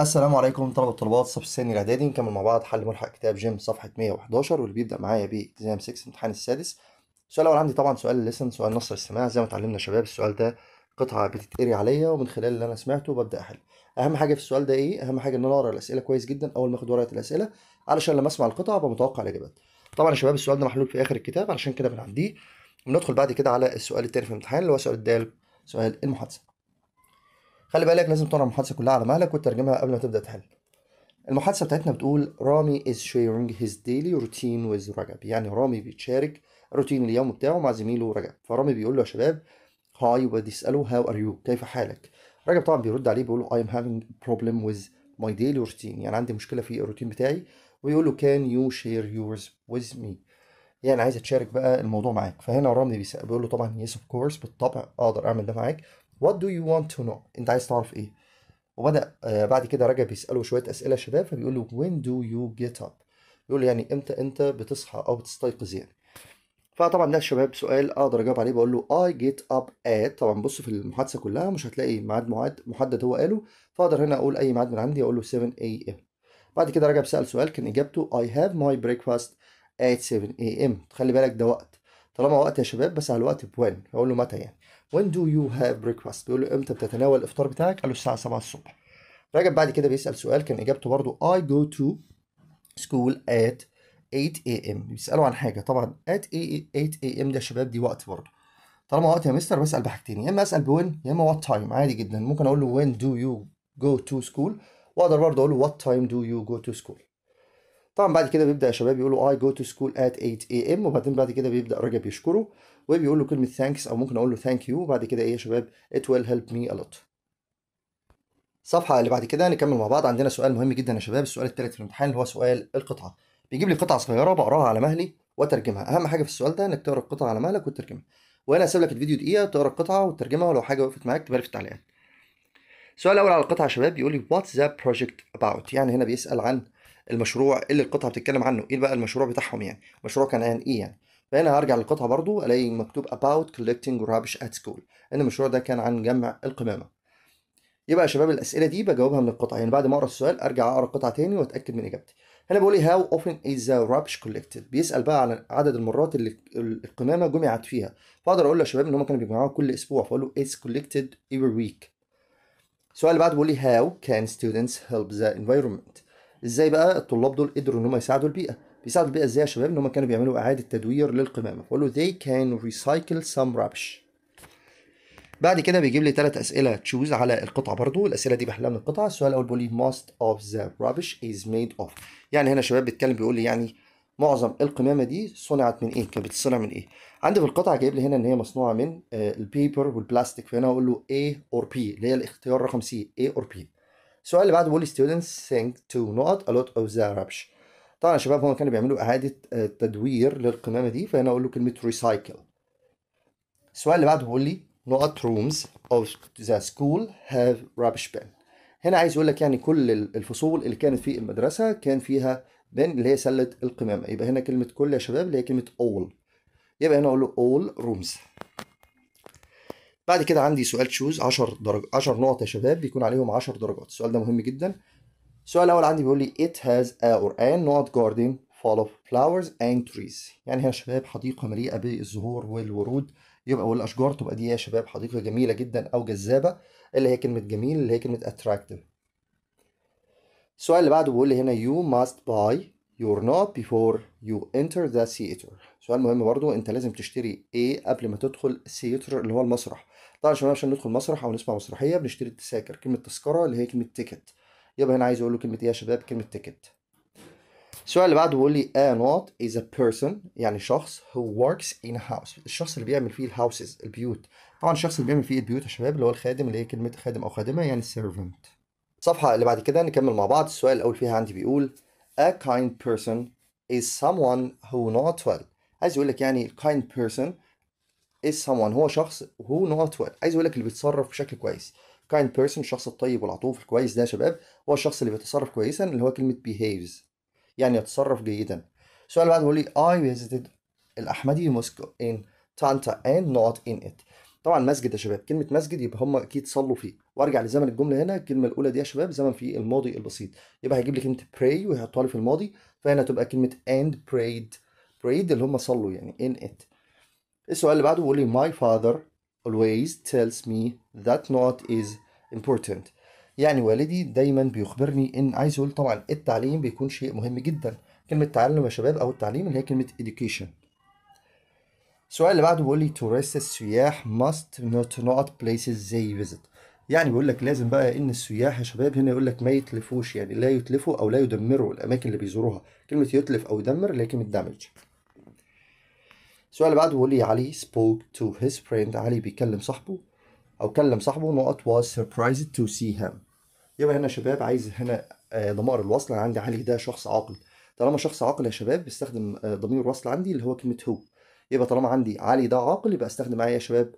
السلام عليكم طلبة الطلبات صف الثاني الاعدادي نكمل مع بعض حل ملحق كتاب جيم صفحة 111 واللي بيبدأ معايا بالتزام 6 الامتحان السادس السؤال الأول عندي طبعا سؤال لسن سؤال نص الاستماع زي ما اتعلمنا يا شباب السؤال ده قطعة بتتقري عليا ومن خلال اللي أنا سمعته ببدأ أحل أهم حاجة في السؤال ده إيه؟ أهم حاجة إن أنا أقرأ الأسئلة كويس جدا أول ما أخد ورقة الأسئلة علشان لما أسمع القطعة أبقى متوقع الإجابات طبعا يا شباب السؤال ده محلول في آخر الكتاب علشان كده بنعديه وندخل بعد كده على السؤال التاني في الامتحان اللي هو سؤال الدال سؤال المحادثة خلي بالك لازم تقرا المحادثه كلها على مهلك وترجمها قبل ما تبدا تحل المحادثه بتاعتنا بتقول رامي is sharing his daily routine with رجب يعني رامي بيتشارك روتين اليوم بتاعه مع زميله رجب فرامي بيقول له يا شباب هاي وبيساله هاو ار يو كيف حالك رجب طبعا بيرد عليه بيقول له I'm having problem with my daily routine يعني عندي مشكله في الروتين بتاعي ويقول له can you share yours with me يعني عايز تشارك بقى الموضوع معاك فهنا رامي بيقول له طبعا يس اوف كورس بالطبع اقدر اعمل ده معاك وات دو يو want to know انت عايز تعرف ايه وبدا آه، بعد كده رجع بيساله شويه اسئله شباب فبيقول له وين دو يو جيت اب بيقول له يعني امتى انت بتصحى او بتستيقظ يعني فطبعا ده الشباب سؤال اقدر اجاوب عليه بقول له اي جيت اب ات طبعا بص في المحادثه كلها مش هتلاقي ميعاد معد محدد هو قاله فاقدر هنا اقول اي ميعاد من عندي اقول له 7 اي ام بعد كده رجع سال سؤال كان اجابته اي هاف ماي بريكفاست ات 7 اي ام خلي بالك ده وقت طالما وقت يا شباب بس على الوقت بوين اقول له متى يعني when do you have breakfast بيقول له امتى بتتناول الافطار بتاعك قال له الساعه 7 الصبح راجع بعد كده بيسال سؤال كان اجابته برضو I go to school at 8 a.m. بيسالوا عن حاجه طبعا at 8 a.m. ده شباب دي وقت برضو طالما وقت يا مستر بسال بحاجتين يا اما اسال بوين يا اما وات تايم عادي جدا ممكن اقول له when do you go to school واقدر برضو اقول له what time do you go to school طبعا بعد كده بيبدا يا شباب يقولوا اي جو تو سكول ات 8 اي ام وبعدين بعد كده بيبدا الراجل يشكره وبيقول له كلمه ثانكس او ممكن اقول له ثانك يو وبعد كده ايه يا شباب ات ويل هيلب مي ا لوت الصفحه اللي بعد كده هنكمل مع بعض عندنا سؤال مهم جدا يا شباب السؤال الثالث في الامتحان اللي هو سؤال القطعه بيجيب لي قطعه صغيره بقراها على مهلي وترجمها اهم حاجه في السؤال ده انك تقرا القطعه على مهلك وتترجمها وانا هسيب لك الفيديو دقيقه تقرا القطعه وتترجمها ولو حاجه وقفت معاك تبقى في التعليقات يعني. السؤال الاول على القطعه يا شباب بيقول لي واتس ذا بروجكت اباوت يعني هنا بيسال عن المشروع اللي القطعه بتتكلم عنه ايه بقى المشروع بتاعهم يعني المشروع كان عن ايه يعني فهنا هرجع للقطعه برضو الاقي مكتوب about collecting rubbish at school ان المشروع ده كان عن جمع القمامه يبقى يا شباب الاسئله دي بجاوبها من القطعه يعني بعد ما اقرا السؤال ارجع اقرا القطعه تاني واتاكد من اجابتي هنا بيقول لي هاو اوفن از ذا rubbish كولكتد بيسال بقى على عدد المرات اللي القمامه جمعت فيها فاقدر اقول له يا شباب ان هم كانوا بيجمعوها كل اسبوع فاقول له اتس كولكتد ايفر ويك السؤال اللي بعده بيقول لي هاو كان ستودنتس هيلب ذا environment ازاي بقى الطلاب دول قدروا ان هم يساعدوا البيئه بيساعدوا البيئه ازاي يا شباب ان هم كانوا بيعملوا اعاده تدوير للقمامه بقول له they can recycle some rubbish بعد كده بيجيب لي ثلاث اسئله تشوز على القطعه برضو الاسئله دي بحلها من القطعه السؤال الاول بيقول لي most of the rubbish is made of يعني هنا شباب بيتكلم بيقول لي يعني معظم القمامه دي صنعت من ايه كانت بتتصنع من ايه عندي في القطعه جايب لي هنا ان هي مصنوعه من آه، البيبر والبلاستيك فهنا هقول له A or B اللي هي الاختيار رقم C A or B السؤال اللي بعده بيقول students think to not a lot of the rubbish طبعا يا شباب هما كانوا بيعملوا اعاده آه، تدوير للقمامه دي فهنا اقول له كلمه recycle السؤال اللي بعده بيقول لي not rooms of the school have rubbish bin هنا عايز يقول لك يعني كل الفصول اللي كانت في المدرسه كان فيها بن اللي هي سله القمامه يبقى هنا كلمه كل يا شباب اللي هي كلمه all يبقى هنا اقول له all rooms بعد كده عندي سؤال تشوز 10 درج 10 نقط يا شباب بيكون عليهم 10 درجات السؤال ده مهم جدا السؤال الاول عندي بيقول لي it has a or an not garden full of flowers and trees يعني يا شباب حديقة مليئة بالزهور والورود يبقى والاشجار تبقى دي يا شباب حديقة جميلة جدا او جذابة اللي هي كلمة جميل اللي هي كلمة attractive السؤال اللي بعده بيقول لي هنا you must buy you're not before you enter the theater سؤال مهم برضو انت لازم تشتري ايه قبل ما تدخل الثياتر اللي هو المسرح طبعا عشان عشان ندخل مسرح او نسمع مسرحيه بنشتري التذاكر كلمه تذكره اللي هي كلمه تيكت يبقى هنا عايز اقول له كلمه ايه يا شباب كلمه تيكت السؤال اللي بعده بيقول لي a not is a person يعني شخص who works in a house الشخص اللي بيعمل فيه الهاوسز البيوت طبعا الشخص اللي بيعمل فيه البيوت يا شباب اللي هو الخادم اللي هي كلمه خادم او خادمه يعني servant الصفحه اللي بعد كده نكمل مع بعض السؤال الاول فيها عندي بيقول A kind person is someone who not well عايز يقول لك يعني kind person is someone هو شخص who not well عايز يقول لك اللي بيتصرف بشكل كويس kind person الشخص الطيب والعطوف الكويس ده يا شباب هو الشخص اللي بيتصرف كويسا اللي هو كلمة behaves يعني يتصرف جيدا السؤال اللي بعده بيقول لي I visited الأحمدي موسكو in Tanta and not in it طبعا مسجد يا شباب كلمه مسجد يبقى هم اكيد صلوا فيه وارجع لزمن الجمله هنا الكلمه الاولى دي يا شباب زمن في الماضي البسيط يبقى هيجيب لي كلمه pray ويحطها لي في الماضي فهنا تبقى كلمه and prayed prayed اللي هم صلوا يعني in it السؤال اللي بعده بيقول لي my father always tells me that not is important يعني والدي دايما بيخبرني ان عايز يقول طبعا التعليم بيكون شيء مهم جدا كلمه تعلم يا شباب او التعليم اللي هي كلمه education السؤال اللي بعده بيقول لي تورست السياح must not not places they visit يعني بيقول لك لازم بقى ان السياح يا شباب هنا يقول لك ما يتلفوش يعني لا يتلفوا او لا يدمروا الاماكن اللي بيزوروها كلمه يتلف او يدمر لكن الدمج السؤال اللي بعده بيقول لي علي spoke to his friend علي بيكلم صاحبه او كلم صاحبه نقط was surprised to see him يبقى هنا شباب عايز هنا آه، ضمائر الوصل انا عندي علي ده شخص عاقل طالما شخص عاقل يا شباب بيستخدم آه، ضمير الوصل عندي اللي هو كلمه هو يبقى طالما عندي علي ده عاقل يبقى استخدم معايا يا شباب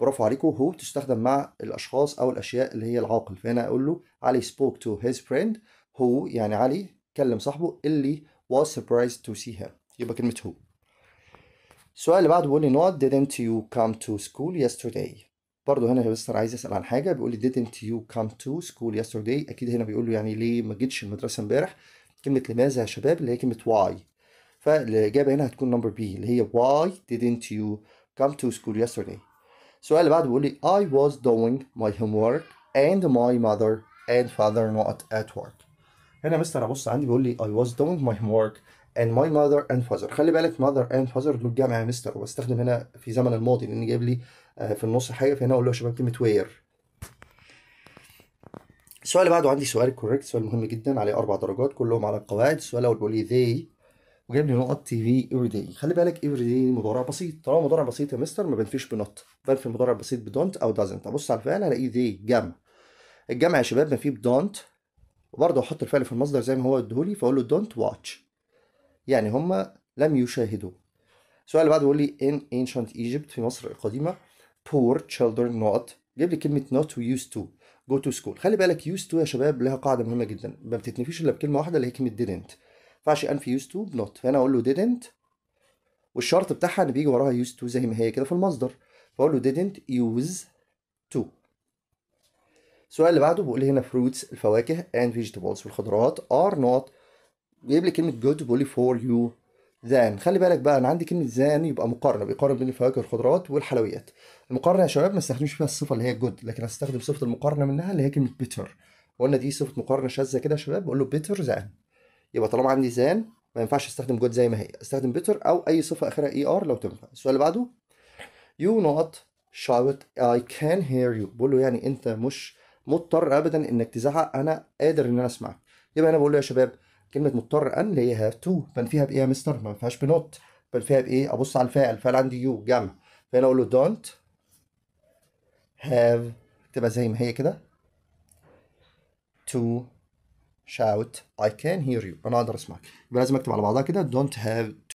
برافو عليكم هو تستخدم مع الاشخاص او الاشياء اللي هي العاقل فهنا اقول له علي spoke to his friend هو يعني علي كلم صاحبه اللي was surprised to see him يبقى كلمه هو السؤال اللي بعده بيقول لي not didn't you come to school yesterday برضه هنا يا مستر عايز اسال عن حاجه بيقول لي didn't you come to school yesterday اكيد هنا بيقول له يعني ليه ما جيتش المدرسه امبارح كلمه لماذا يا شباب اللي هي كلمه why فالاجابه هنا هتكون نمبر بي اللي هي why didn't you come to school yesterday السؤال اللي بعده بيقول لي I was doing my homework and my mother and father not at work هنا مستر ابص عندي بيقول لي I was doing my homework and my mother and father خلي بالك mother and father دول جمع يا مستر وبستخدم هنا في زمن الماضي لان جايب لي آه، في النص حاجه فهنا اقول له يا شباب كلمه where السؤال اللي بعده عندي سؤال كوريكت سؤال مهم جدا عليه اربع درجات كلهم على القواعد السؤال الاول بيقول لي they وجايب لي نقط تي في ايفري داي خلي بالك ايفري داي مضارع بسيط طالما مضارع بسيط يا مستر ما بنفيش بنط بنفي المضارع البسيط بدونت او دازنت ابص على الفعل الاقيه دي جمع الجمع يا شباب ما فيه بدونت وبرده احط الفعل في المصدر زي ما هو اديهولي فاقول له دونت واتش يعني هما لم يشاهدوا السؤال اللي بعده بيقول لي ان انشنت ايجيبت في مصر القديمة poor children not جيب لي كلمة not used to go to school خلي بالك used to يا شباب لها قاعدة مهمة جدا ما بتتنفيش إلا بكلمة واحدة اللي هي كلمة didn't ينفعش انفي يوز تو بنوت فانا اقول له didn't والشرط بتاعها ان بيجي وراها يوز تو زي ما هي كده في المصدر فاقول له didn't use to السؤال اللي بعده بيقول لي هنا fruits الفواكه and vegetables والخضروات are not جايب لي كلمه good بيقول لي for you than خلي بالك بقى انا عندي كلمه than يبقى مقارنه بيقارن بين الفواكه والخضروات والحلويات المقارنه يا شباب ما استخدمش فيها الصفه اللي هي good لكن هستخدم صفه المقارنه منها اللي هي كلمه better قلنا دي صفه مقارنه شاذه كده يا شباب بقول له better than يبقى طالما عندي زان ما ينفعش استخدم جود زي ما هي استخدم بيتر او اي صفه اخرها اي e ار لو تنفع السؤال اللي بعده يو نوت شاوت اي كان هير يو بقول له يعني انت مش مضطر ابدا انك تزعق انا قادر ان انا اسمعك يبقى انا بقول له يا شباب كلمه مضطر ان اللي هي هاف تو بل فيها بايه يا مستر ما فيهاش بنوت بل فيها بايه ابص على الفاعل الفاعل عندي يو جمع فهنا اقول له دونت هاف تبقى زي ما هي كده تو shout I can hear you انا اقدر اسمعك يبقى لازم اكتب على بعضها كده don't have